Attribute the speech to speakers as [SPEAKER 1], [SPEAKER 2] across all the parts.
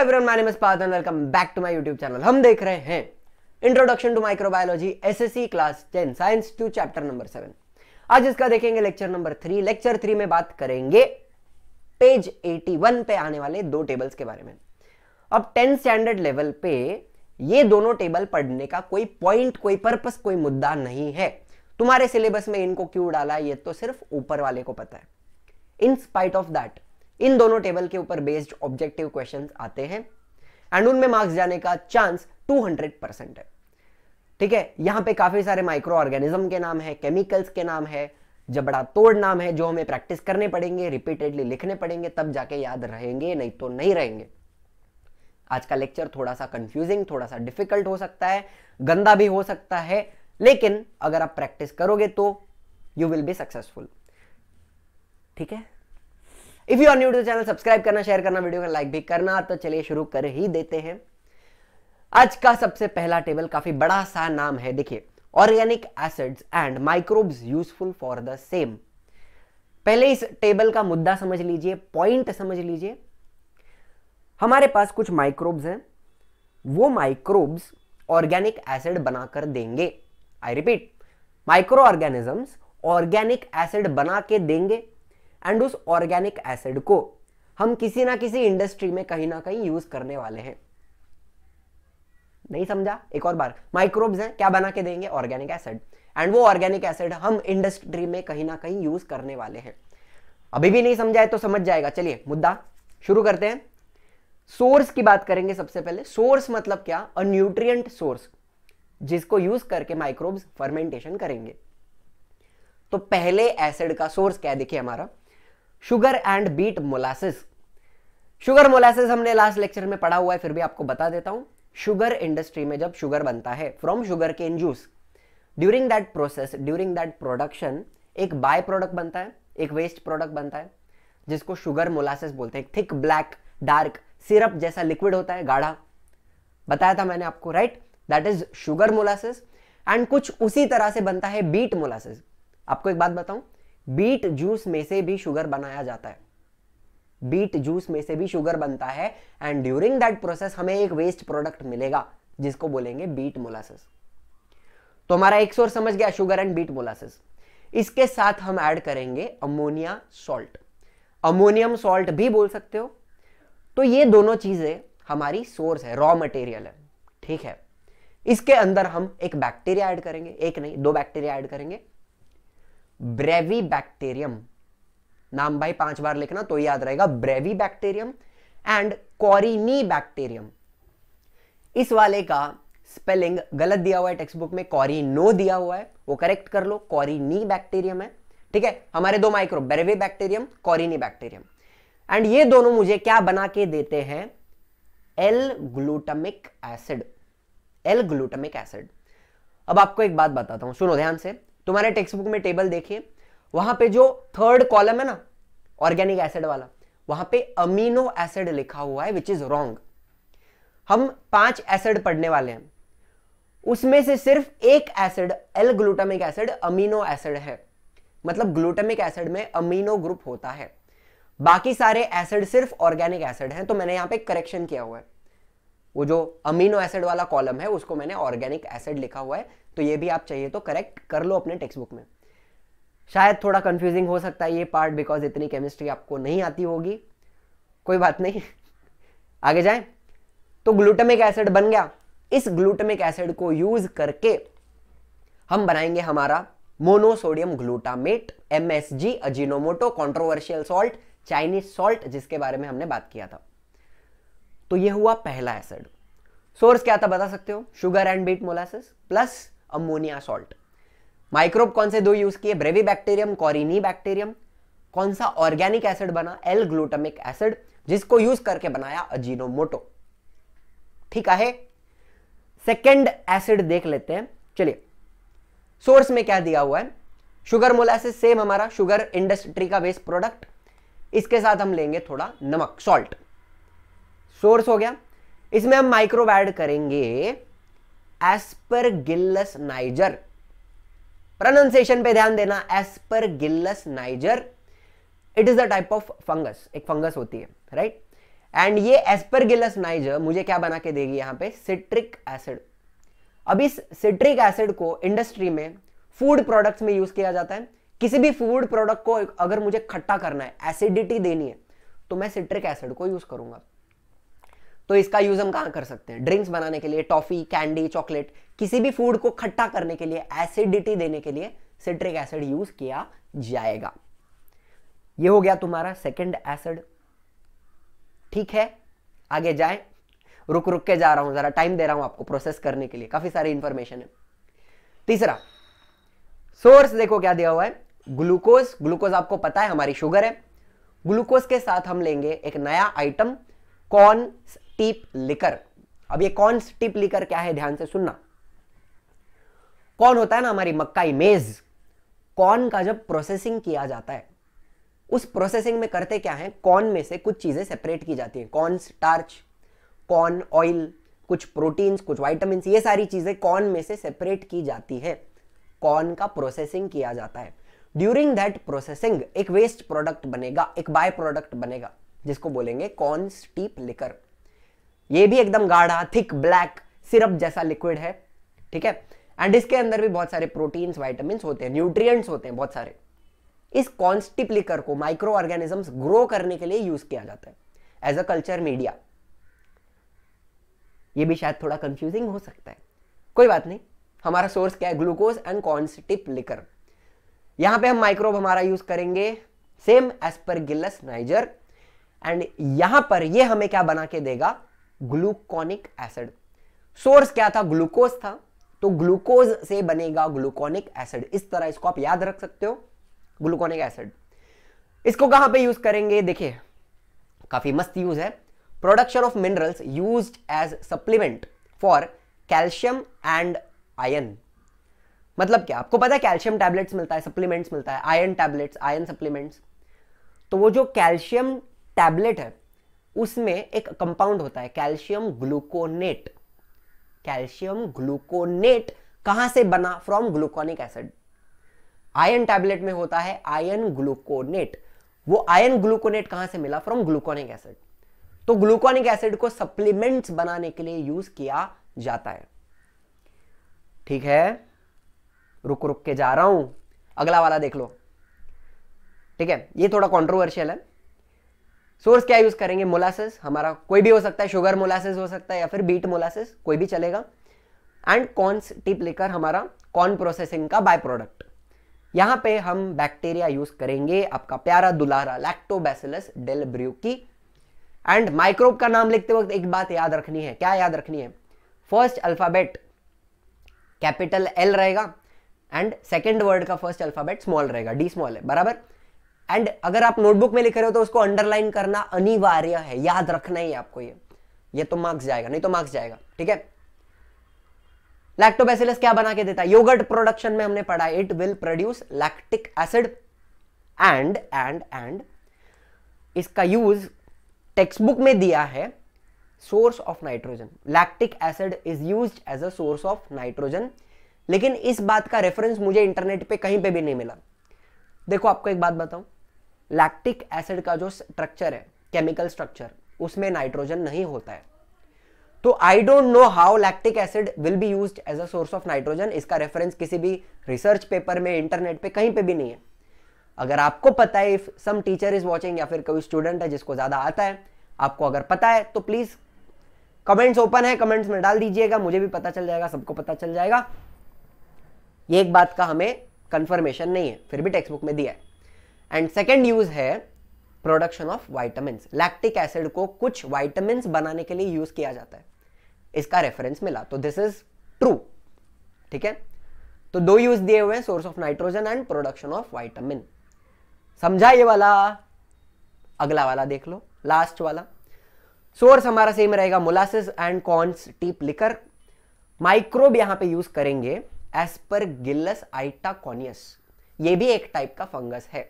[SPEAKER 1] everyone my name is Parth and welcome back to my YouTube channel हम देख रहे हैं introduction to microbiology SSC class 10 science two chapter number seven आज इसका देखेंगे lecture number three lecture three में बात करेंगे पेज 81 पे आने वाले दो टेबल्स के बारे में अब टेन स्टैंडर्ड लेवल पे ये दोनों टेबल पढ़ने का कोई पॉइंट कोई पर्पस कोई मुद्दा नहीं है तुम्हारे सिलेबस में इनको क्यों डाला ये तो सिर्फ ऊपर वाले को पता है इन स्पाइट ऑफ दैट इन दोनों टेबल के ऊपर बेस्ड ऑब्जेक्टिव क्वेश्चन आते हैं एंड उनमें मार्क्स जाने का चांस 200 परसेंट है ठीक है यहां पे काफी सारे माइक्रो ऑर्गेनिज्म के नाम है केमिकल्स के नाम है जबड़ा तोड़ नाम है जो हमें प्रैक्टिस करने पड़ेंगे रिपीटेडली लिखने पड़ेंगे तब जाके याद रहेंगे नहीं तो नहीं रहेंगे आज का लेक्चर थोड़ा सा कंफ्यूजिंग थोड़ा सा डिफिकल्ट हो सकता है गंदा भी हो सकता है लेकिन अगर आप प्रैक्टिस करोगे तो यू विल बी सक्सेसफुल ठीक है if you are new to channel subscribe करना शेयर करना वीडियो का लाइक भी करना तो चलिए शुरू कर ही देते हैं आज का सबसे पहला टेबल काफी बड़ा सा नाम है देखिए organic acids and microbes useful for the same पहले इस टेबल का मुद्दा समझ लीजिए पॉइंट समझ लीजिए हमारे पास कुछ माइक्रोब्स हैं वो माइक्रोब्स ऑर्गेनिक एसिड बनाकर देंगे I repeat micro organisms organic acid बना के देंगे एंड उस ऑर्गेनिक एसिड को हम किसी ना किसी इंडस्ट्री में कहीं ना कहीं यूज करने वाले हैं नहीं समझा एक और बार माइक्रोब्स हैं क्या बना के देंगे ऑर्गेनिक एसिड एंड वो ऑर्गेनिक एसिड हम इंडस्ट्री में कहीं ना कहीं यूज करने वाले हैं अभी भी नहीं समझा है तो समझ जाएगा चलिए मुद्दा शुरू करते हैं सोर्स की बात करेंगे सबसे पहले सोर्स मतलब क्या अ न्यूट्रिएंट सोर्स जिसको यूज करके माइक्रोब्स फर्मेंटेशन करेंगे तो पहले एसिड का सोर्स क्या देखिए हमारा sugar and beet molasses sugar molasses हमने लास्ट लेक्चर में पढ़ा हुआ है फिर भी आपको बता देता हूं शुगर इंडस्ट्री में जब शुगर बनता है from sugar in juice during that process during that production एक बाय प्रोडक्ट बनता है एक वेस्ट प्रोडक्ट बनता है जिसको शुगर मोलासिस बोलते हैं थिक ब्लैक डार्क सिरप जैसा लिक्विड होता है गाढ़ा बताया था मैंने आपको right that is sugar molasses and कुछ उसी तरह से बनता है बीट मोलासिस आपको एक बात बताऊं बीट जूस में से भी शुगर बनाया जाता है बीट जूस में से भी शुगर बनता है एंड ड्यूरिंग दैट प्रोसेस हमें एक वेस्ट प्रोडक्ट मिलेगा जिसको बोलेंगे बीट मोलासेस तो हमारा एक सोर्स समझ गया शुगर एंड बीट मोलासेस इसके साथ हम ऐड करेंगे अमोनिया सॉल्ट अमोनियम सॉल्ट भी बोल सकते हो तो ये दोनों चीजें हमारी सोर्स है रॉ मटेरियल है ठीक है इसके अंदर हम एक बैक्टीरिया ऐड करेंगे एक नहीं दो बैक्टीरिया ऐड करेंगे ब्रेवी बैक्टेरियम नाम भाई पांच बार लिखना तो याद रहेगा brevibacterium and corynebacterium इस वाले का स्पेलिंग गलत दिया हुआ है टेक्स्ट बुक में कॉरिनो दिया हुआ है वो करेक्ट कर लो कॉरिनी बैक्टेरियम है ठीक है हमारे दो micro brevibacterium corynebacterium and ये दोनों मुझे क्या बना के देते हैं L glutamic acid L glutamic acid अब आपको एक बात बताता हूं सुनो ध्यान से तुम्हारे टेक्स्ट बुक में टेबल देखिए वहां पे जो थर्ड कॉलम है ना ऑर्गेनिक एसिड वाला वहां पे अमीनो एसिड लिखा हुआ है विच इज रॉन्ग हम पांच एसिड पढ़ने वाले हैं उसमें से सिर्फ एक acid L glutamic acid amino acid है मतलब ग्लूटामिक एसिड में अमीनो ग्रुप होता है बाकी सारे एसिड सिर्फ ऑर्गेनिक एसिड हैं तो मैंने यहां पे करेक्शन किया हुआ है वो जो अमीनो एसिड वाला कॉलम है उसको मैंने ऑर्गेनिक एसिड लिखा हुआ है तो ये भी आप चाहिए तो करेक्ट कर लो अपने टेक्स्ट बुक में शायद थोड़ा कंफ्यूजिंग हो सकता है ये पार्ट बिकॉज इतनी केमिस्ट्री आपको नहीं आती होगी कोई बात नहीं आगे जाए तो ग्लूटमिक एसिड बन गया इस ग्लूटमिक एसिड को यूज करके हम बनाएंगे हमारा monosodium glutamate M S G Ajinomoto controversial salt Chinese salt जिसके बारे में हमने बात किया था तो ये हुआ पहला एसिड सोर्स क्या था बता सकते हो sugar and beet molasses plus ammonia salt microbe कौन से दो यूज किए ब्रेवी बैक्टीरियम कॉरिनी बैक्टीरियम कौन सा ऑर्गेनिक एसिड बना एल ग्लूटामिक एसिड जिसको यूज करके बनाया अजीनोमोटो ठीक है सेकेंड एसिड देख लेते हैं चलिए सोर्स में क्या दिया हुआ है शुगर मोलासिस सेम हमारा शुगर इंडस्ट्री का वेस्ट प्रोडक्ट इसके साथ हम लेंगे थोड़ा नमक सॉल्ट सोर्स हो गया इसमें हम माइक्रोव ऐड करेंगे एस्पर गिल्लस नाइजर प्रोनाउंसिएशन पे ध्यान देना aspergillus niger it is the type of fungus एक फंगस होती है राइट एंड ये एस्पर गिल्लस नाइजर मुझे क्या बना के देगी यहां पे सिट्रिक एसिड अब इस सिट्रिक एसिड को इंडस्ट्री में फूड प्रोडक्ट्स में यूज किया जाता है किसी भी फूड प्रोडक्ट को अगर मुझे खट्टा करना है एसिडिटी देनी है तो मैं सिट्रिक एसिड को यूज करूंगा तो इसका यूज हम कहां कर सकते हैं ड्रिंक्स बनाने के लिए टॉफी कैंडी चॉकलेट किसी भी फूड को खट्टा करने के लिए एसिडिटी देने के लिए सिट्रिक एसिड यूज किया जाएगा ये हो गया तुम्हारा सेकंड एसिड ठीक है आगे जाए रुक रुक के जा रहा हूं जरा टाइम दे रहा हूं आपको प्रोसेस करने के लिए काफी सारी इंफॉर्मेशन है तीसरा सोर्स देखो क्या दिया हुआ है ग्लूकोज ग्लूकोज आपको पता है हमारी शुगर है ग्लूकोज के साथ हम लेंगे एक नया आइटम कॉर्न टीप लिकर अब ये कौन टिप लिकर क्या है ध्यान से सुनना कौन होता है ना हमारी मक्का इमेज कौन का जब प्रोसेसिंग किया जाता है उस प्रोसेसिंग में करते क्या है कौन में से कुछ चीज़ें सेपरेट की जाती हैं कॉर्न स्टार्च कॉर्न ऑयल कुछ प्रोटीन्स कुछ वाइटामिन ये सारी चीज़ें कॉर्न में से सेपरेट की जाती है कॉर्न का प्रोसेसिंग किया जाता है ड्यूरिंग दैट प्रोसेसिंग एक वेस्ट प्रोडक्ट बनेगा एक बाय प्रोडक्ट बनेगा जिसको बोलेंगे कॉर्न स्टीप लिकर ये भी एकदम गाढ़ा थिक ब्लैक सिरप जैसा लिक्विड है ठीक है एंड इसके अंदर भी बहुत सारे प्रोटीन्स वाइटामिन होते हैं न्यूट्रिएंट्स होते हैं बहुत सारे इस कॉन्स्टिप्लिकर को माइक्रो ऑर्गेनिजम्स ग्रो करने के लिए यूज किया जाता है एज अ कल्चर मीडिया ये भी शायद थोड़ा कंफ्यूजिंग हो सकता है कोई बात नहीं हमारा सोर्स क्या है ग्लूकोज एंड कॉन्स्टिप लिकर यहां पे हम माइक्रोब हमारा यूज करेंगे same as per गिलस niger and यहां पर ये हमें क्या बना के देगा ग्लूकोनिक एसिड सोर्स क्या था ग्लूकोज था तो ग्लूकोज से बनेगा ग्लूकोनिक एसिड इस तरह इसको आप याद रख सकते हो ग्लूकोनिक एसिड इसको कहां पे यूज करेंगे देखिए काफी मस्त यूज है production of minerals use as supplement for calcium and iron मतलब क्या आपको पता है कैल्शियम टैबलेट्स मिलता है सप्लीमेंट्स मिलता है आयन टैबलेट्स आयन सप्लीमेंट्स तो वो जो कैल्शियम टैबलेट है उसमें एक कंपाउंड होता है कैल्शियम ग्लूकोनेट कैल्शियम ग्लूकोनेट कहां से बना from gluconic acid iron tablet में होता है आयन ग्लूकोनेट वो आयन ग्लूकोनेट कहां से मिला फ्रॉम ग्लूकोनिक एसिड तो ग्लूकोनिक एसिड को सप्लीमेंट्स बनाने के लिए यूज किया जाता है ठीक है रुक रुक के जा रहा हूं अगला वाला देख लो ठीक है ये थोड़ा कॉन्ट्रोवर्शियल है सोर्स क्या यूज करेंगे मोलासेस हमारा कोई भी हो सकता है शुगर मोलासेस हो सकता है या फिर बीट मोलासेस कोई भी चलेगा एंड कॉर्न टिप लेकर हमारा कॉर्न प्रोसेसिंग का बाय प्रोडक्ट यहां पे हम बैक्टीरिया यूज करेंगे आपका प्यारा दुलारा lactobacillus delbrueckii and microbe का नाम लिखते वक्त एक बात याद रखनी है क्या याद रखनी है फर्स्ट अल्फाबेट कैपिटल एल रहेगा एंड सेकेंड वर्ड का फर्स्ट अल्फाबेट स्मॉल रहेगा डी स्मॉल है बराबर एंड अगर आप नोटबुक में लिख रहे हो तो उसको अंडरलाइन करना अनिवार्य है याद रखना ही आपको ये ये तो मार्क्स जाएगा नहीं तो मार्क्स जाएगा ठीक है लैक्टोबैसिलस क्या बना के देता है योगर्ट प्रोडक्शन में हमने पढ़ा it will produce lactic acid and and and इसका यूज टेक्स्ट बुक में दिया है source of nitrogen lactic acid is use as a source of nitrogen लेकिन इस बात का रेफरेंस मुझे इंटरनेट पे कहीं पे भी नहीं मिला देखो आपको एक बात बताऊं लैक्टिक एसिड का जो स्ट्रक्चर है केमिकल स्ट्रक्चर उसमें नाइट्रोजन नहीं होता है तो I don't know how lactic acid will be use as a source of nitrogen इसका रेफरेंस किसी भी रिसर्च पेपर में इंटरनेट पे कहीं पे भी नहीं है अगर आपको पता है if some teacher is watching या फिर कोई स्टूडेंट है जिसको ज़्यादा आता है आपको अगर पता है तो प्लीज़ कमेंट्स ओपन है कमेंट्स में डाल दीजिएगा मुझे भी पता चल जाएगा सबको पता चल जाएगा ये एक बात का हमें कन्फर्मेशन नहीं है फिर भी टेक्स्ट बुक में दिया है एंड सेकेंड यूज है production of vitamin lactic acid को कुछ वाइटामिन बनाने के लिए यूज किया जाता है इसका रेफरेंस मिला तो दिस इज ट्रू ठीक है तो दो यूज दिए हुए हैं source of nitrogen and production of vitamin समझा ये वाला अगला वाला देख लो लास्ट वाला सोर्स हमारा सेम रहेगा molasses and corns steep liquor microbe यहां पे यूज करेंगे एस पर गिल्लस आइटाकॉनियस ये भी एक टाइप का फंगस है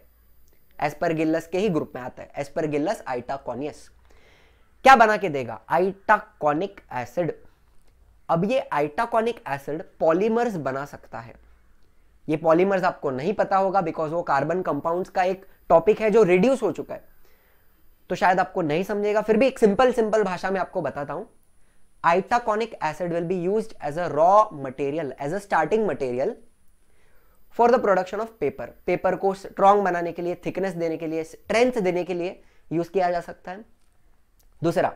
[SPEAKER 1] एस्परगिल्लस के ही ग्रुप में आता है एस्परगिल्लस आइटाकोनियस क्या बना के देगा आइटाकोनिक एसिड अब ये आइटाकोनिक एसिड पॉलीमर्स बना सकता है ये पॉलीमर्स आपको नहीं पता होगा बिकॉज वो कार्बन कंपाउंड्स का एक टॉपिक है जो रिड्यूस हो चुका है तो शायद आपको नहीं समझेगा फिर भी एक सिंपल सिंपल भाषा में आपको बताता हूं itaconic acid will be used as a raw material as a starting material for the production of paper paper को स्ट्रॉन्ग बनाने के लिए थिकनेस देने के लिए स्ट्रेंथ देने के लिए यूज किया जा सकता है दूसरा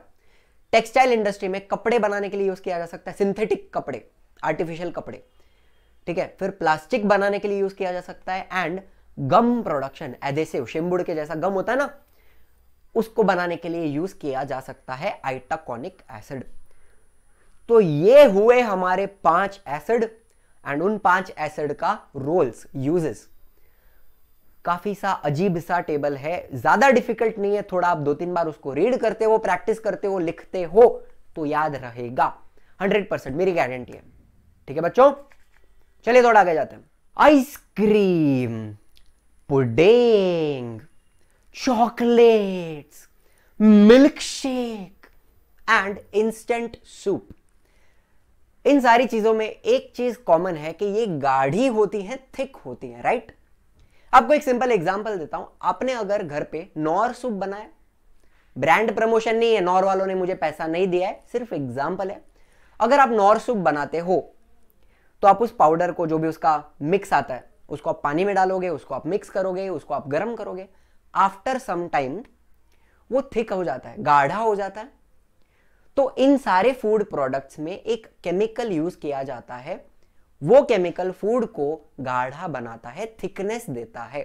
[SPEAKER 1] टेक्सटाइल इंडस्ट्री में कपड़े बनाने के लिए यूज किया जा सकता है सिंथेटिक कपड़े आर्टिफिशियल कपड़े ठीक है फिर प्लास्टिक बनाने के लिए यूज किया जा सकता है एंड गम प्रोडक्शन एदेसिव शिमबुड के जैसा गम होता है ना उसको बनाने के लिए यूज किया जा सकता है आइटाकॉनिक एसिड तो ये हुए हमारे पांच एसिड एंड उन पांच एसिड का रोल्स यूजेस काफी सा अजीब सा टेबल है ज्यादा डिफिकल्ट नहीं है थोड़ा आप दो तीन बार उसको रीड करते हो प्रैक्टिस करते हो लिखते हो तो याद रहेगा हंड्रेड परसेंट मेरी गारंटी है ठीक है बच्चों चलिए थोड़ा आगे जाते हैं ice cream pudding chocolates milkshake and instant soup इन सारी चीजों में एक चीज कॉमन है कि ये गाढ़ी होती है थिक होती है राइट आपको एक सिंपल एग्जांपल देता हूं आपने अगर घर पे नॉर सूप बनाया ब्रांड प्रमोशन नहीं है नॉर वालों ने मुझे पैसा नहीं दिया है सिर्फ एग्जाम्पल है अगर आप नॉर सूप बनाते हो तो आप उस पाउडर को जो भी उसका मिक्स आता है उसको आप पानी में डालोगे उसको आप मिक्स करोगे उसको आप गर्म करोगे आफ्टर सम टाइम वो थिक हो जाता है गाढ़ा हो जाता है तो इन सारे फूड प्रोडक्ट्स में एक केमिकल यूज किया जाता है वो केमिकल फूड को गाढ़ा बनाता है थिकनेस देता है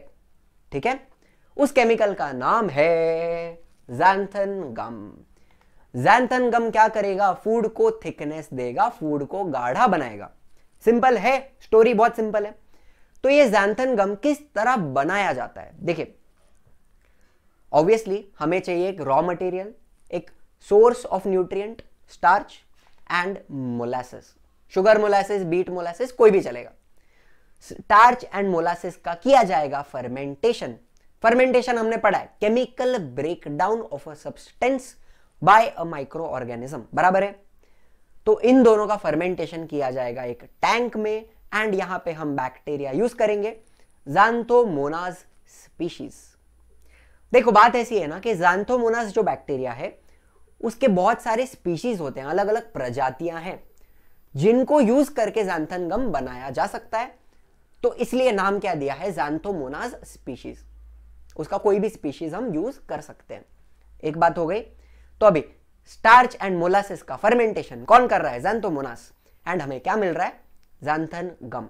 [SPEAKER 1] ठीक है उस केमिकल का नाम है जैंथन गम जैंथन गम क्या करेगा फूड को थिकनेस देगा फूड को गाढ़ा बनाएगा सिंपल है स्टोरी बहुत सिंपल है तो ये जैंथन गम किस तरह बनाया जाता है देखिए ऑब्वियसली हमें चाहिए एक raw material source of nutrient starch and molasses sugar molasses beet molasses कोई भी चलेगा स्टार्च एंड मोलासिस का किया जाएगा फर्मेंटेशन फर्मेंटेशन हमने पढ़ा है chemical breakdown of a substance by a micro organism बराबर है तो इन दोनों का फर्मेंटेशन किया जाएगा एक टैंक में एंड यहां पे हम बैक्टीरिया यूज करेंगे जानथोमोनाज स्पीशीज देखो बात ऐसी है ना कि जानथोमोनास जो बैक्टीरिया है उसके बहुत सारे स्पीशीज होते हैं अलग अलग प्रजातियां हैं जिनको यूज करके जानथन गम बनाया जा सकता है तो इसलिए नाम क्या दिया है जानथोमोनाज स्पीशीज उसका कोई भी स्पीशीज हम यूज कर सकते हैं एक बात हो गई तो अभी स्टार्च एंड मोलासिस का फर्मेंटेशन कौन कर रहा है जानथोमोनास एंड हमें क्या मिल रहा है जानथन गम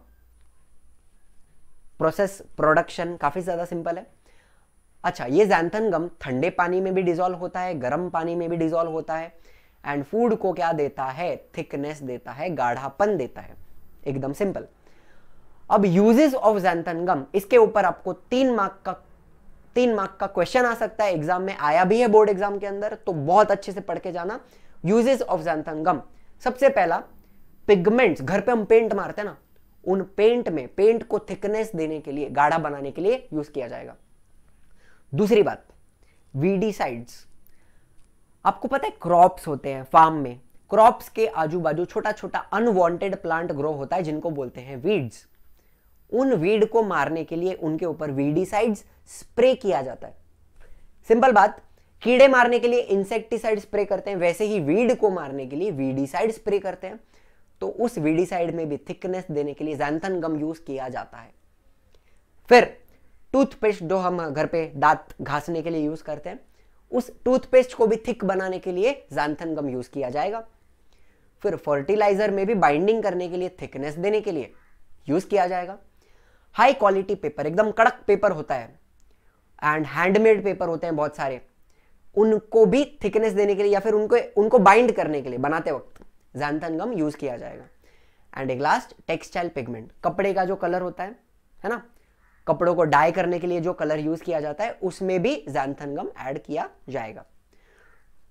[SPEAKER 1] प्रोसेस प्रोडक्शन काफी ज्यादा सिंपल है अच्छा ये जैंथन गम ठंडे पानी में भी डिजोल्व होता है गर्म पानी में भी डिजोल्व होता है एंड फूड को क्या देता है थिकनेस देता है गाढ़ापन देता है एकदम सिंपल अब यूजेस ऑफ जैंथन गम इसके ऊपर आपको तीन मार्क का तीन मार्क का क्वेश्चन आ सकता है एग्जाम में आया भी है बोर्ड एग्जाम के अंदर तो बहुत अच्छे से पढ़ के जाना यूजेस ऑफ जैंथन गम सबसे पहला पिगमेंट्स घर पे हम पेंट मारते हैं ना उन पेंट में पेंट को थिकनेस देने के लिए गाढ़ा बनाने के लिए यूज किया जाएगा दूसरी बात साइड्स आपको पता है क्रॉप्स होते हैं फार्म में क्रॉप्स के आजू बाजू छोटा छोटा अनवांटेड प्लांट ग्रो होता है जिनको बोलते हैं वीड्स उन वीड को मारने के लिए उनके ऊपर वीडीसाइड्स स्प्रे किया जाता है सिंपल बात कीड़े मारने के लिए इंसेक्टिसाइड स्प्रे करते हैं वैसे ही वीड को मारने के लिए वीडीसाइड स्प्रे करते हैं तो उस वीडीसाइड में भी थिकनेस देने के लिए जैंथन गम यूज किया जाता है फिर टूथपेस्ट जो हम घर पे दांत घासने के लिए यूज करते हैं उस टूथपेस्ट को भी थिक बनाने के लिए जानथन गम यूज किया जाएगा फिर फर्टिलाइजर में भी बाइंडिंग करने के लिए थिकनेस देने के लिए यूज किया जाएगा हाई क्वालिटी पेपर एकदम कड़क पेपर होता है एंड हैंडमेड पेपर होते हैं बहुत सारे उनको भी थिकनेस देने के लिए या फिर उनको उनको बाइंड करने के लिए बनाते वक्त जानथन गम यूज किया जाएगा एंड एक लास्ट टेक्सटाइल पिगमेंट कपड़े का जो कलर होता है है ना कपड़ों को डाई करने के लिए जो कलर यूज किया जाता है उसमें भी जैंथन गम ऐड किया जाएगा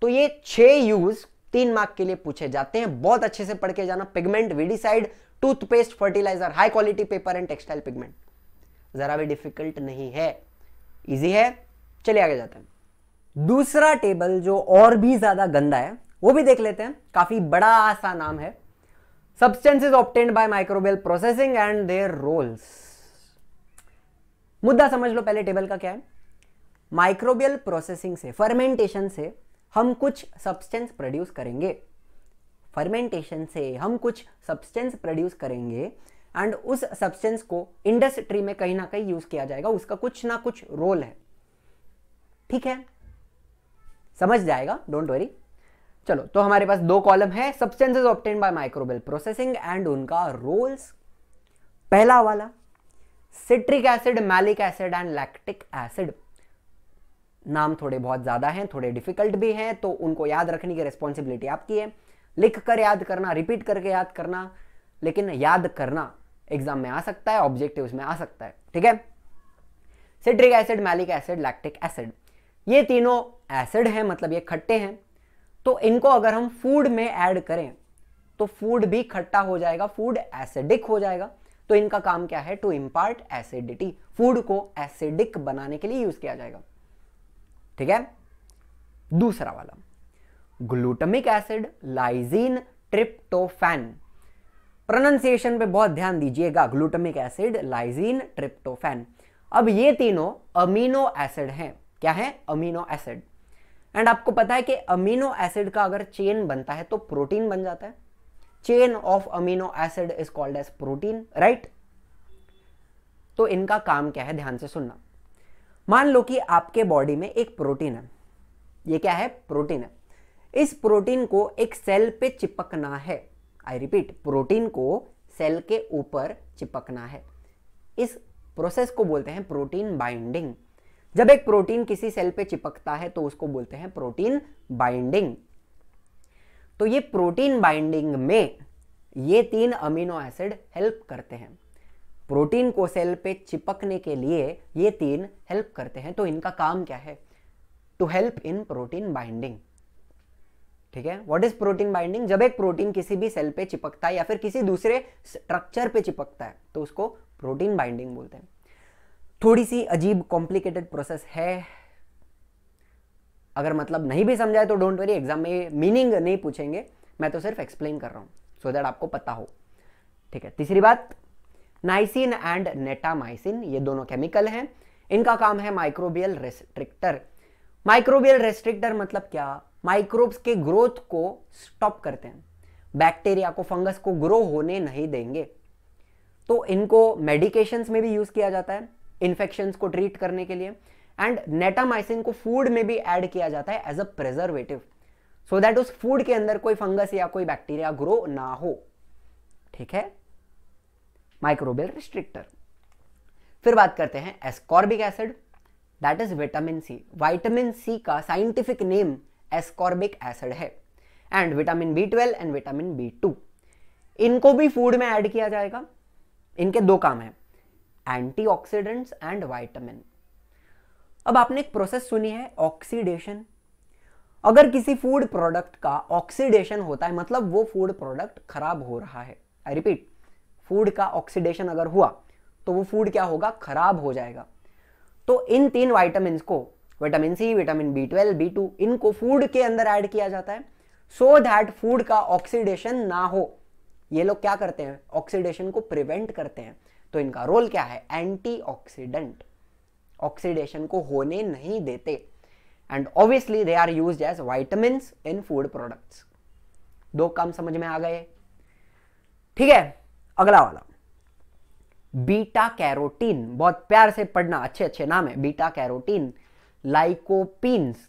[SPEAKER 1] तो ये छह यूज तीन मार्क के लिए पूछे जाते हैं बहुत अच्छे से पढ़ के जाना pigment weedicide toothpaste fertiliser high quality paper and textile pigment जरा भी डिफिकल्ट नहीं है इजी है चलिए आगे जाते हैं दूसरा टेबल जो और भी ज्यादा गंदा है वो भी देख लेते हैं काफी बड़ा सा नाम है substances obtained by microbial processing and their roles मुद्दा समझ लो पहले टेबल का क्या है माइक्रोबियल प्रोसेसिंग से फर्मेंटेशन से हम कुछ सब्सटेंस प्रोड्यूस करेंगे फर्मेंटेशन से हम कुछ सब्सटेंस प्रोड्यूस करेंगे एंड उस सब्सटेंस को इंडस्ट्री में कहीं ना कहीं यूज किया जाएगा उसका कुछ ना कुछ रोल है ठीक है समझ जाएगा डोंट वरी चलो तो हमारे पास दो कॉलम है substances obtain by microbial processing and उनका रोल्स पहला वाला citric acid malic acid and lactic acid नाम थोड़े बहुत ज़्यादा हैं थोड़े डिफिकल्ट भी हैं तो उनको याद रखने की रिस्पॉन्सिबिलिटी आपकी है लिख कर याद करना रिपीट करके याद करना लेकिन याद करना एग्जाम में आ सकता है ऑब्जेक्टिव में आ सकता है ठीक है citric acid malic acid lactic acid ये तीनों एसिड हैं मतलब ये खट्टे हैं तो इनको अगर हम फूड में ऐड करें तो फूड भी खट्टा हो जाएगा फूड एसिडिक हो जाएगा तो इनका काम क्या है टू इंपार्ट एसिडिटी फूड को एसिडिक बनाने के लिए यूज किया जाएगा ठीक है दूसरा वाला glutamic acid lysine tryptophan pronunciation पे बहुत ध्यान दीजिएगा ग्लूटमिक एसिड लाइजीन ट्रिप्टोफैन अब ये तीनों अमीनो एसिड हैं क्या है अमीनो एसिड एंड आपको पता है कि अमीनो एसिड का अगर चेन बनता है तो प्रोटीन बन जाता है chain of amino acid is called as protein right तो इनका काम क्या है ध्यान से सुनना मान लो कि आपके बॉडी में एक प्रोटीन है ये क्या है प्रोटीन है इस प्रोटीन को एक सेल पे चिपकना है आई रिपीट प्रोटीन को सेल के ऊपर चिपकना है इस प्रोसेस को बोलते हैं प्रोटीन बाइंडिंग जब एक प्रोटीन किसी सेल पे चिपकता है तो उसको बोलते हैं प्रोटीन बाइंडिंग तो ये प्रोटीन बाइंडिंग में ये तीन अमीनो एसिड हेल्प करते हैं प्रोटीन को सेल पे चिपकने के लिए ये तीन हेल्प करते हैं तो इनका काम क्या है to help in protein binding ठीक है व्हाट इज प्रोटीन बाइंडिंग जब एक प्रोटीन किसी भी सेल पे चिपकता है या फिर किसी दूसरे स्ट्रक्चर पे चिपकता है तो उसको प्रोटीन बाइंडिंग बोलते हैं थोड़ी सी अजीब कॉम्प्लिकेटेड प्रोसेस है अगर मतलब नहीं भी समझाए तो डोंट वरी एग्जाम में मीनिंग नहीं पूछेंगे मैं तो सिर्फ एक्सप्लेन कर रहा हूँ सो दैट आपको पता हो ठीक है तीसरी बात नाइसिन एंड नेटामाइसिन ये दोनों केमिकल हैं इनका काम है माइक्रोबियल रेस्ट्रिक्टर माइक्रोबियल रेस्ट्रिक्टर मतलब क्या माइक्रोब्स के ग्रोथ को स्टॉप करते हैं बैक्टीरिया को फंगस को ग्रो होने नहीं देंगे तो इनको मेडिकेशंस में भी यूज़ किया जाता है इन्फेक्शंस को ट्रीट करने के लिए एंड नेटामाइसिन को फूड में भी ऐड किया जाता है as a preservative so that उस फूड के अंदर कोई फंगस या कोई बैक्टीरिया ग्रो ना हो ठीक है माइक्रोबियल रिस्ट्रिक्टर फिर बात करते हैं ascorbic acid that is vitamin C vitamin C का साइंटिफिक नेम एस्कॉर्बिक एसिड है and vitamin B twelve and vitamin B two इनको भी फूड में ऐड किया जाएगा इनके दो काम है एंटीऑक्सीडेंट्स एंड वाइटामिन अब आपने एक प्रोसेस सुनी है ऑक्सीडेशन अगर किसी फूड प्रोडक्ट का ऑक्सीडेशन होता है मतलब वो फूड प्रोडक्ट खराब हो रहा है आई रिपीट फूड का ऑक्सीडेशन अगर हुआ तो वो फूड क्या होगा खराब हो जाएगा तो इन तीन वाइटामिन को vitamin C vitamin B twelve B two इनको फूड के अंदर ऐड किया जाता है सो दैट फूड का ऑक्सीडेशन ना हो ये लोग क्या करते हैं ऑक्सीडेशन को प्रिवेंट करते हैं तो इनका रोल क्या है एंटीऑक्सीडेंट ऑक्सीडेशन को होने नहीं देते and obviously they are use as vitamin in food products दो काम समझ में आ गए ठीक है अगला वाला बीटा कैरोटीन बहुत प्यार से पढ़ना अच्छे अच्छे नाम है beta carotene lycopenes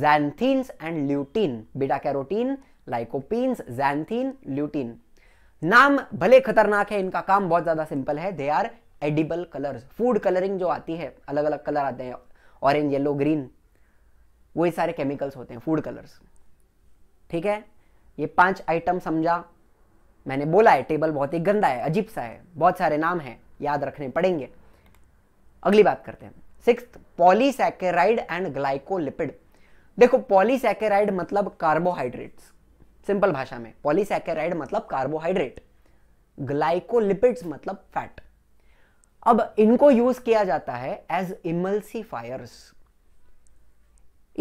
[SPEAKER 1] xanthines and lutein beta carotene lycopenes xanthine lutein नाम भले खतरनाक है इनका काम बहुत ज्यादा सिंपल है they are edible colours food colouring जो आती है अलग अलग कलर आते हैं ऑरेंज येलो ग्रीन वही सारे केमिकल्स होते हैं फूड कलर्स ठीक है ये पांच आइटम समझा मैंने बोला है टेबल बहुत ही गंदा है अजीब सा है बहुत सारे नाम हैं याद रखने पड़ेंगे अगली बात करते हैं सिक्स पॉलीसैकेराइड एंड ग्लाइकोलिपिड देखो पॉलीसैकेराइड मतलब कार्बोहाइड्रेट्स सिंपल भाषा में पॉलीसैकेराइड मतलब कार्बोहाइड्रेट ग्लाइकोलिपिड्स मतलब फैट अब इनको यूज किया जाता है एज इमल्सीफायर्स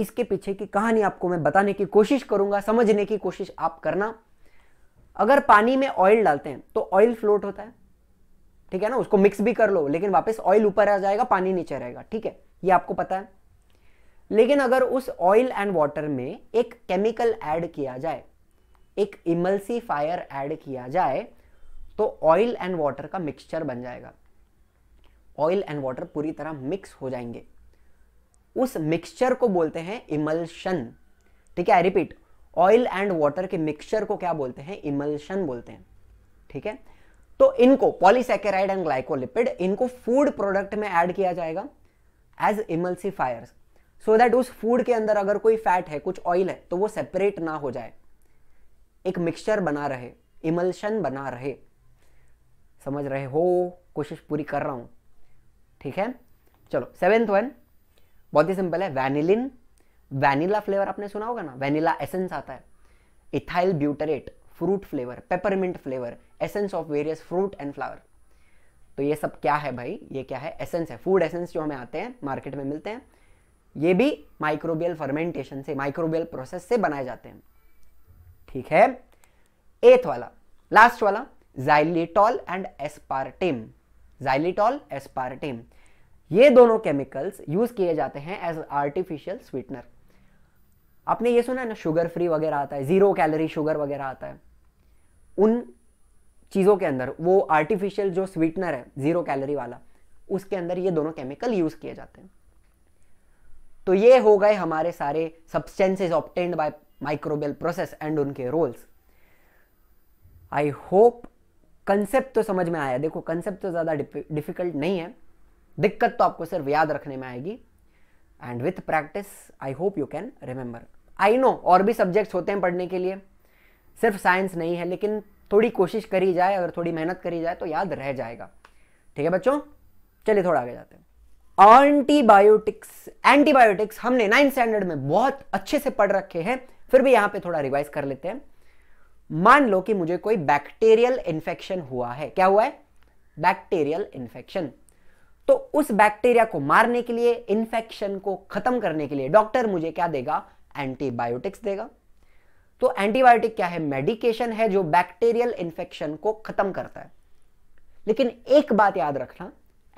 [SPEAKER 1] इसके पीछे की कहानी आपको मैं बताने की कोशिश करूंगा समझने की कोशिश आप करना अगर पानी में ऑयल डालते हैं तो ऑयल फ्लोट होता है ठीक है ना उसको मिक्स भी कर लो लेकिन वापस ऑयल ऊपर आ जाएगा पानी नीचे रहेगा ठीक है ये आपको पता है लेकिन अगर उस ऑयल एंड वाटर में एक केमिकल ऐड किया जाए एक इमल्सीफायर ऐड किया जाए तो ऑयल एंड वाटर का मिक्सचर बन जाएगा ऑयल एंड वाटर पूरी तरह मिक्स हो जाएंगे उस मिक्सचर को बोलते हैं इमल्शन ठीक है रिपीट ऑयल एंड वाटर के मिक्सचर को क्या बोलते हैं इमल्शन बोलते हैं ठीक है तो इनको पॉलीसेकेराइड एंड ग्लाइकोलिपिड इनको फूड प्रोडक्ट में ऐड किया जाएगा एज इमल्सिफायर्स सो दैट उस फूड के अंदर अगर कोई फैट है कुछ ऑयल है तो वो सेपरेट ना हो जाए एक मिक्सचर बना रहे इमल्शन बना रहे समझ रहे हो कोशिश पूरी कर रहा हूं ठीक है चलो सेवेंथ वन बहुत ही सिंपल है वैनिलिन वैनिला फ्लेवर आपने सुना होगा ना वैनिला एसेंस आता है ethyl butyrate fruit flavour peppermint flavour essence of various fruit and flower तो ये सब क्या है भाई ये क्या है एसेंस है फूड एसेंस जो हमें आते हैं मार्केट में मिलते हैं ये भी माइक्रोबियल फर्मेंटेशन से माइक्रोबियल प्रोसेस से बनाए जाते हैं ठीक है एथ वाला लास्ट वाला xylitol and aspartame xylitol aspartame ये दोनों केमिकल्स यूज किए जाते हैं एज आर्टिफिशियल स्वीटनर आपने ये सुना है ना शुगर फ्री वगैरह आता है जीरो कैलोरी शुगर वगैरह आता है उन चीज़ों के अंदर वो आर्टिफिशियल जो स्वीटनर है जीरो कैलोरी वाला उसके अंदर ये दोनों केमिकल यूज किए जाते हैं तो ये हो गए हमारे सारे substances obtained by microbial process and उनके रोल्स आई होप कंसेप्ट तो समझ में आया देखो कंसेप्ट तो ज़्यादा डिफिकल्ट नहीं है दिक्कत तो आपको सिर्फ याद रखने में आएगी and with practice I hope you can remember I know और भी सब्जेक्ट्स होते हैं पढ़ने के लिए सिर्फ साइंस नहीं है लेकिन थोड़ी कोशिश करी जाए अगर थोड़ी मेहनत करी जाए तो याद रह जाएगा ठीक है बच्चों चलिए थोड़ा आगे जाते हैं एंटीबायोटिक्स एंटीबायोटिक्स हमने नाइन्थ स्टैंडर्ड में बहुत अच्छे से पढ़ रखे हैं फिर भी यहाँ पे थोड़ा रिवाइज कर लेते हैं मान लो कि मुझे कोई बैक्टीरियल इंफेक्शन हुआ है क्या हुआ है बैक्टीरियल इंफेक्शन तो उस बैक्टीरिया को मारने के लिए इंफेक्शन को खत्म करने के लिए डॉक्टर मुझे क्या देगा एंटीबायोटिक्स देगा तो एंटीबायोटिक क्या है मेडिकेशन है जो बैक्टीरियल इंफेक्शन को खत्म करता है लेकिन एक बात याद रखना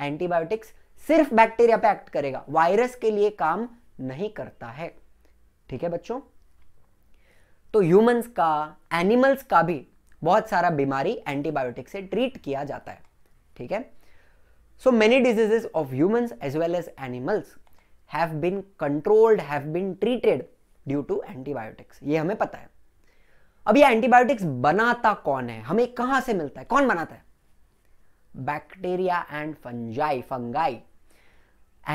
[SPEAKER 1] एंटीबायोटिक्स सिर्फ बैक्टीरिया पे एक्ट करेगा वायरस के लिए काम नहीं करता है ठीक है बच्चों तो ह्यूमंस का एनिमल्स का भी बहुत सारा बीमारी एंटीबायोटिक से ट्रीट किया जाता है ठीक है so many diseases of humans as well as animals have been controlled have been treated due to antibiotics ये हमें पता है अब ये एंटीबायोटिक्स बनाता कौन है हमें कहां से मिलता है कौन बनाता है bacteria and fungi fungi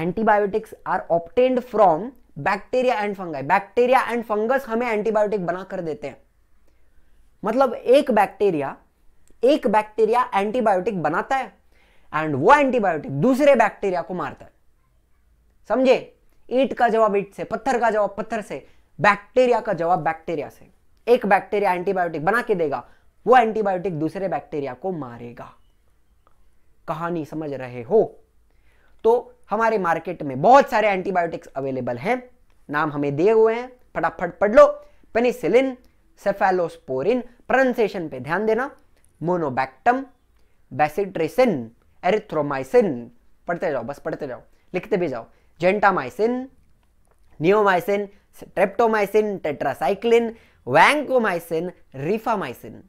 [SPEAKER 1] antibiotics are obtained from bacteria and fungi bacteria and fungus हमें एंटीबायोटिक बना कर देते हैं मतलब एक बैक्टीरिया एक बैक्टीरिया एंटीबायोटिक बनाता है एंड वो एंटीबायोटिक दूसरे बैक्टीरिया को मारता है समझे ईट का जवाब ईट से पत्थर का जवाब पत्थर से बैक्टीरिया का जवाब बैक्टीरिया से एक बैक्टीरिया एंटीबायोटिक बना के देगा वो एंटीबायोटिक दूसरे बैक्टीरिया को मारेगा कहानी समझ रहे हो तो हमारे मार्केट में बहुत सारे एंटीबायोटिक्स अवेलेबल हैं नाम हमें दिए हुए हैं फटाफट पढ़ लो पेनिसिलिन सेफेलोस्पोरिन प्रोनसेशन पे ध्यान देना मोनोबैक्टम बेसिट्रेसिन एरिथ्रोमाइसिन पढ़ते जाओ बस पढ़ते जाओ लिखते भी जाओ gentamicin neomycin streptomycin tetracycline vancomycin rifamycin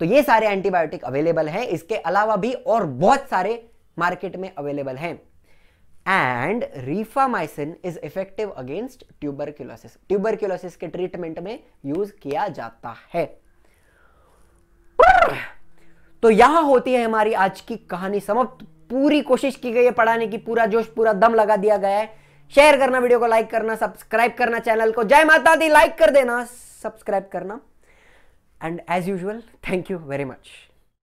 [SPEAKER 1] तो ये सारे एंटीबायोटिक अवेलेबल हैं इसके अलावा भी और बहुत सारे मार्केट में अवेलेबल हैं and rifamycin is effective against tuberculosis tuberculosis के ट्रीटमेंट में यूज किया जाता है तो यहां होती है हमारी आज की कहानी समाप्त पूरी कोशिश की गई है पढ़ाने की पूरा जोश पूरा दम लगा दिया गया है शेयर करना वीडियो को लाइक करना सब्सक्राइब करना चैनल को जय माता दी लाइक कर देना सब्सक्राइब करना and as usual thank you very much